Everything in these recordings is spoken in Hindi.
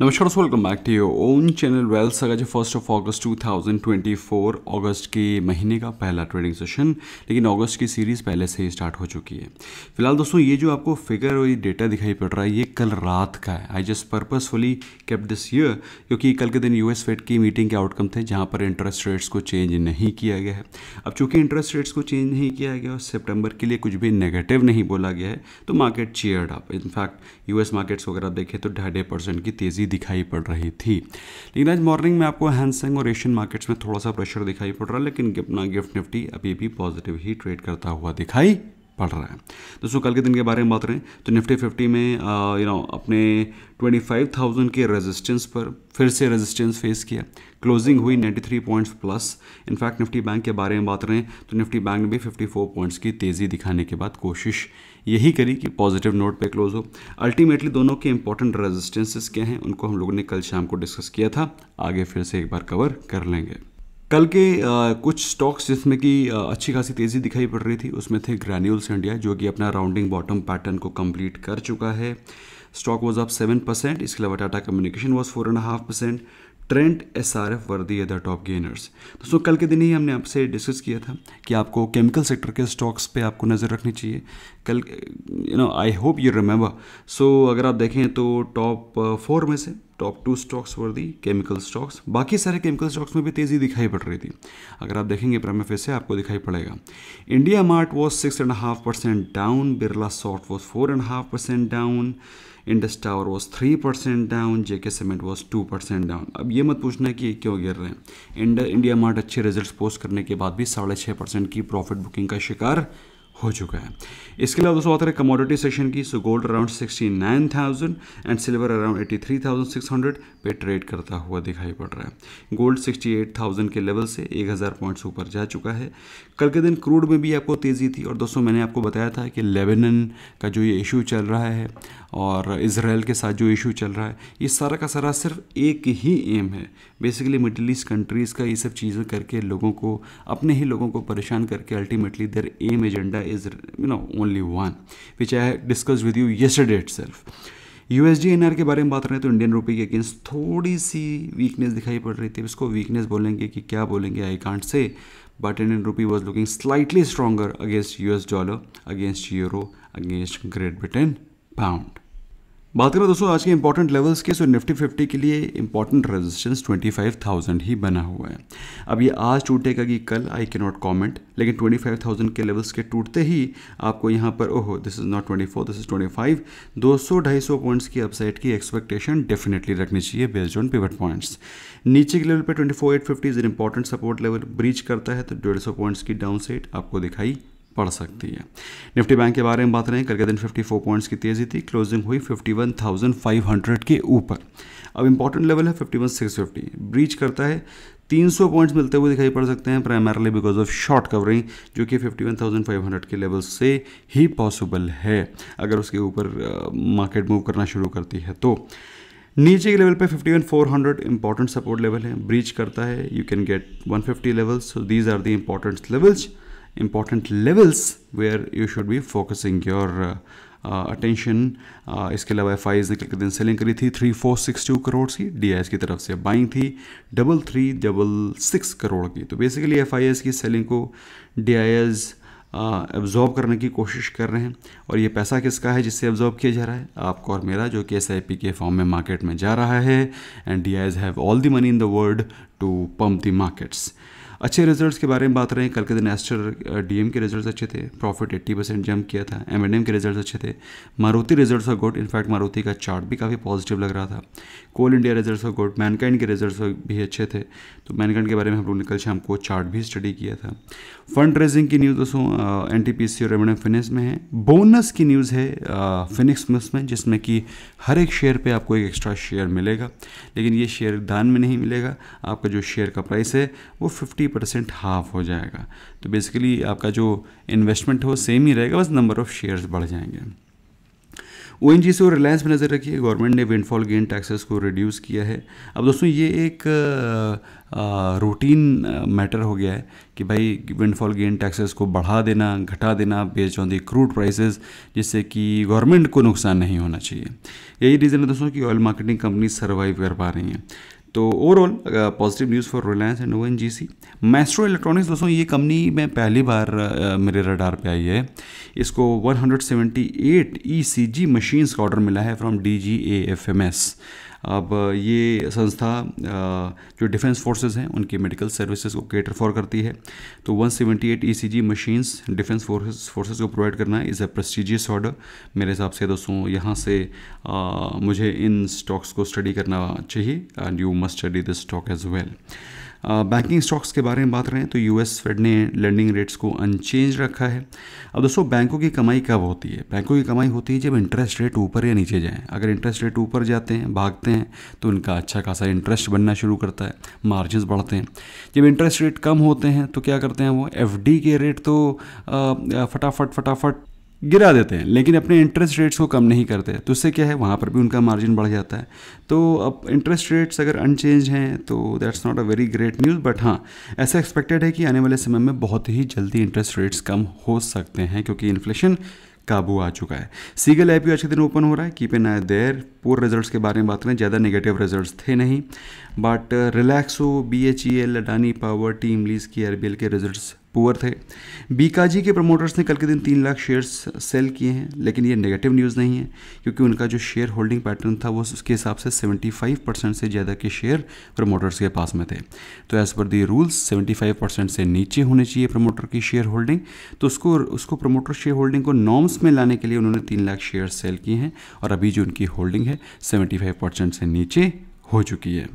नमस्कार welcome back to your own channel well सगा जो फर्स्ट ऑफ अगस्त 2024 अगस्त के महीने का पहला ट्रेडिंग सेशन लेकिन अगस्त की सीरीज़ पहले से ही स्टार्ट हो चुकी है फिलहाल दोस्तों ये जो आपको फिगर और ये डेटा दिखाई पड़ रहा है ये कल रात का है I just purposefully kept this year क्योंकि कल के दिन यूएस फेड की मीटिंग के आउटकम थे जहाँ पर इंटरेस्ट रेट्स को चेंज नहीं किया गया है अब चूंकि इंटरेस्ट रेट्स को चेंज नहीं किया गया और सेप्टेम्बर के लिए कुछ भी नेगेटिव नहीं बोला गया है तो market cheered up in fact US markets वगैरह देखें तो ढाई की तेज़ी तेजी दिखाई पड़ रही थी लेकिन आज मॉर्निंग में आपको हैंडसंग और एशियन मार्केट्स में थोड़ा सा प्रेशर दिखाई पड़ रहा है लेकिन अपना गिफ्ट निफ्टी अभी भी पॉजिटिव ही ट्रेड करता हुआ दिखाई पढ़ रहा है दोस्तों कल के दिन के बारे में बात करें तो निफ्टी फिफ्टी में यू नो अपने ट्वेंटी अपने 25,000 के रेजिस्टेंस पर फिर से रेजिस्टेंस फेस किया क्लोजिंग हुई 93 points plus in fact Nifty bank के बारे में बात करें तो निफ्टी बैंक ने भी 54 पॉइंट्स की तेज़ी दिखाने के बाद कोशिश यही करी कि पॉजिटिव नोट पे क्लोज हो अल्टीमेटली दोनों के इंपॉर्टेंट रेजिस्टेंसेस क्या हैं उनको हम लोगों ने कल शाम को डिस्कस किया था आगे फिर से एक बार कवर कर लेंगे कल के आ, कुछ स्टॉक्स जिसमें कि अच्छी खासी तेज़ी दिखाई पड़ रही थी उसमें थे ग्रैन्यूल्स इंडिया जो कि अपना राउंडिंग बॉटम पैटर्न को कंप्लीट कर चुका है stock was up seven percent इसके अलावा Tata communication was four and half percent Trent S R F were the the top gainers दोस्तों कल के दिन ही हमने आपसे डिस्कस किया था कि आपको केमिकल सेक्टर के स्टॉक्स पे आपको नज़र रखनी चाहिए कल you know I hope you remember so अगर आप देखें तो टॉप फोर uh, में से top two stocks were the chemical stocks बाकी सारे केमिकल स्टॉक्स में भी तेज़ी दिखाई पड़ रही थी अगर आप देखेंगे प्रेमेफे से आपको दिखाई पड़ेगा India mart was six and half percent down Birla soft was four and half percent down Indus tower was three percent down JK cement was two percent down अब ये मत पूछना कि क्यों गिर रहे हैं इंडिया मार्ट अच्छे रिजल्ट पोस्ट करने के बाद भी साढ़े छः परसेंट की प्रॉफिट बुकिंग का शिकार हो चुका है इसके अलावा दोस्तों बात करें कमोडिटी सेक्शन की so gold around sixty nine thousand and silver around 83,600 three thousand six hundred पे ट्रेड करता हुआ दिखाई पड़ रहा है गोल्ड सिक्सटी एट थाउजेंड के लेवल से एक हज़ार पॉइंट्स ऊपर जा चुका है कल के दिन क्रूड में भी आपको तेज़ी थी और दोस्तों मैंने आपको बताया था कि लेबनन का जो ये इशू चल रहा है और इसराइल के साथ जो इशू चल रहा है ये सारा का सारा सिर्फ एक ही एम है बेसिकली मिडिल ईस्ट कंट्रीज़ का ये सब चीज़ें करके लोगों को अपने ही लोगों को परेशान करके ultimately their aim agenda is you know only one which I discussed with you yesterday itself USD INR के बारे में बात करें तो इंडियन रुपये के अगेंस्ट थोड़ी सी वीकनेस दिखाई पड़ रही थी इसको वीकनेस बोलेंगे कि क्या बोलेंगे I can't say but Indian rupee was looking slightly stronger against US dollar against euro against Great Britain pound बात करें दोस्तों आज के इंपॉर्टेंट लेवल्स के सो निफ्टी फिफ्टी के लिए इंपॉर्टेंट रेजिस्टेंस 25,000 ही बना हुआ है अब ये आज टूटेगा कि कल आई के नॉट कॉमेंट लेकिन 25,000 के लेवल्स के टूटते ही आपको यहाँ पर ओहो this is not 24 this is 25 200 250 points की अपसाइड की एक्सपेक्टेशन डेफिनेटली रखनी चाहिए बेस्ड ऑन पिवट पॉइंट्स नीचे के लेवल पर twenty four eight fifty important support level breach करता है तो डेढ़ सौ पॉइंट्स की डाउन साइड आपको दिखाई पड़ सकती है निफ्टी बैंक के बारे में बात करें कल के दिन 54 पॉइंट्स की तेज़ी थी क्लोजिंग हुई 51,500 के ऊपर अब इंपॉर्टेंट लेवल है 51,650 ब्रीच करता है 300 पॉइंट्स मिलते हुए दिखाई पड़ सकते हैं primarily because of short covering जो कि 51,500 के लेवल से ही पॉसिबल है अगर उसके ऊपर मार्केट मूव करना शुरू करती है तो नीचे के लेवल पे 51,400 इंपॉर्टेंट सपोर्ट लेवल है ब्रीच करता है you can get 150 levels so these are the important levels important levels where you should be focusing your attention uh, uh, uh, इसके अलावा एफ आईज ने कितने दिन सेलिंग करी थी three four six two crore की डी की तरफ से बाइंग थी double three double six crore की तो बेसिकली एफ की सेलिंग को डी एब्जॉर्ब uh, करने की कोशिश कर रहे हैं और ये पैसा किसका है जिससे एब्जॉर्ब किया जा रहा है आपको और मेरा जो कि एस के फॉर्म में मार्केट में जा रहा है and they have all the money in the world to pump the markets अच्छे रिजल्ट्स के बारे में बात रहे कल के दिन एस्टर डीएम के रिजल्ट्स अच्छे थे प्रॉफिट 80 परसेंट जंप किया था एम के रिजल्ट्स अच्छे थे Maruti results of good in fact Maruti का चार्ट भी काफ़ी पॉजिटिव लग रहा था coal India results of good Mankind के रिजल्ट्स भी अच्छे थे तो मैनकाइंड के बारे में हम लोग निकल शाम को चार्ट भी स्टडी किया था फंड रेजिंग की न्यूज़ दोस्तों एन टी पी सी और एम फिनेंस में है बोनस की न्यूज़ है फिनिक्स मिस में जिसमें कि हर एक शेयर पर आपको एक एक्स्ट्रा शेयर मिलेगा लेकिन ये शेयर दान में नहीं मिलेगा आपका जो शेयर का प्राइस है वो फिफ्टी परसेंट हाफ हो जाएगा तो बेसिकली आपका जो इन्वेस्टमेंट है वो सेम ही रहेगा बस नंबर ऑफ शेयर्स बढ़ जाएंगे ओ एन जी से और रिलायंस पर नज़र रखिए गवर्नमेंट ने विंडफॉल गेन टैक्सेस को रिड्यूस किया है अब दोस्तों ये एक रूटीन मैटर हो गया है कि भाई विंडफॉल गेन टैक्सेस को बढ़ा देना घटा देना based on the crude prices जिससे कि गवर्नमेंट को नुकसान नहीं होना चाहिए यही रीज़न है दोस्तों कि ऑयल मार्केटिंग कंपनी सर्वाइव कर पा रही हैं तो overall positive news for Reliance and O N G C Maestro electronics दोस्तों ये कंपनी में पहली बार uh, मेरे रडार पे आई है इसको 178 ईसीजी मशीन्स का ऑर्डर मिला है from D G A F M S अब ये संस्था जो डिफेंस फोर्सेस हैं उनकी मेडिकल सर्विसेज को केटर फॉर करती है तो 178 जी मशीन्स डिफेंस फोर्सेस फोर्सेज को प्रोवाइड करना इज़ अ प्रेस्टिजियस ऑर्डर मेरे हिसाब से दोस्तों यहाँ से आ, मुझे इन स्टॉक्स को स्टडी करना चाहिए and you must study this stock as well banking stocks के बारे में बात करें तो यूएस फेड ने लैंडिंग रेट्स को अनचेंज रखा है अब दोस्तों बैंकों की कमाई कब होती है बैंकों की कमाई होती है जब इंटरेस्ट रेट ऊपर या नीचे जाएँ अगर इंटरेस्ट रेट ऊपर जाते हैं भागते हैं तो उनका अच्छा खासा इंटरेस्ट बनना शुरू करता है मार्जिन बढ़ते हैं जब इंटरेस्ट रेट कम होते हैं तो क्या करते हैं वो एफ के रेट तो फटाफट फटाफट गिरा देते हैं लेकिन अपने इंटरेस्ट रेट्स को कम नहीं करते तो उससे क्या है वहाँ पर भी उनका मार्जिन बढ़ जाता है तो अब इंटरेस्ट रेट्स अगर अनचेंज हैं तो that's not a very great news but हाँ ऐसा एक्सपेक्टेड है कि आने वाले समय में बहुत ही जल्दी इंटरेस्ट रेट्स कम हो सकते हैं क्योंकि इन्फ्लेशन काबू आ चुका है सीगल आई आज के दिन ओपन हो रहा है keep an eye their poor results के बारे में बात करें ज़्यादा नेगेटिव रिजल्ट्स थे नहीं but Relaxo B H E L Adani power team lease की आर के रिजल्ट्स पुअर थे बीकाजी के प्रमोटर्स ने कल के दिन तीन लाख शेयर्स सेल किए हैं लेकिन ये नेगेटिव न्यूज़ नहीं है क्योंकि उनका जो शेयर होल्डिंग पैटर्न था वो उसके हिसाब से 75 परसेंट से ज़्यादा के शेयर प्रमोटर्स के पास में थे तो एज़ पर दी रूल्स 75 परसेंट से नीचे होने चाहिए प्रमोटर की शेयर होल्डिंग तो उसको उसको प्रमोटर शेयर होल्डिंग को नॉर्म्स में लाने के लिए उन्होंने तीन लाख शेयर सेल किए हैं और अभी जो उनकी होल्डिंग है है 75 परसेंट से नीचे हो चुकी है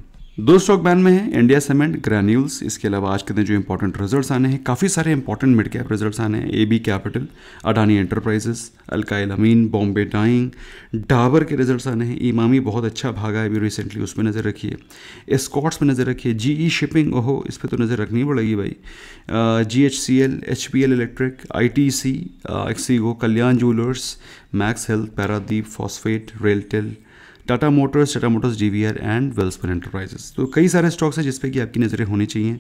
दो स्टॉक बैन में है इंडिया सीमेंट ग्रैन्यूल्स इसके अलावा आज के दिन जो इंपॉर्टेंट रिजल्ट्स आने हैं काफ़ी सारे इंपॉर्टेंट मिड कैप रिजल्ट्स आने हैं A B capital Adani enterprises alkyl amine Bombay dyeing Dabur के रिजल्ट्स आने हैं इमामी बहुत अच्छा भागा है अभी रिसेंटली उस पर नज़र रखिए स्कॉट्स पर नज़र रखिए जी ई शिपिंग ओहो इस पर तो नज़र रखनी पड़ेगी भाई G H C L H P L electric I T C एक्सीगो Kalyan jewellers Max health Paradeep phosphate RailTel Tata motors Tata motors D and Welspun enterprises तो कई सारे स्टॉक्स हैं जिसपे कि आपकी नज़रें होनी चाहिए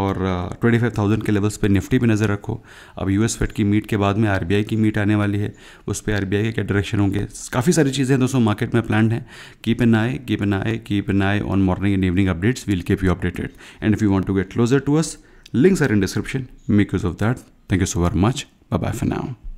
और ट्वेंटी फाइव थाउजेंड के लेवल्स पर निफ्टी पे नज़र रखो अब यू एस फेड की मीट के बाद में आर बी आई की मीट आने वाली है उस पर आर बी आई के क्या डायरेक्शन होंगे काफ़ी सारी चीज़ें हैं दोस्तों मार्केट में प्लान है keep an eye keep an eye keep an eye on morning and evening updates will keep you updated and if you want to get closer to us links are in description make use of that thank you so very much bye bye for now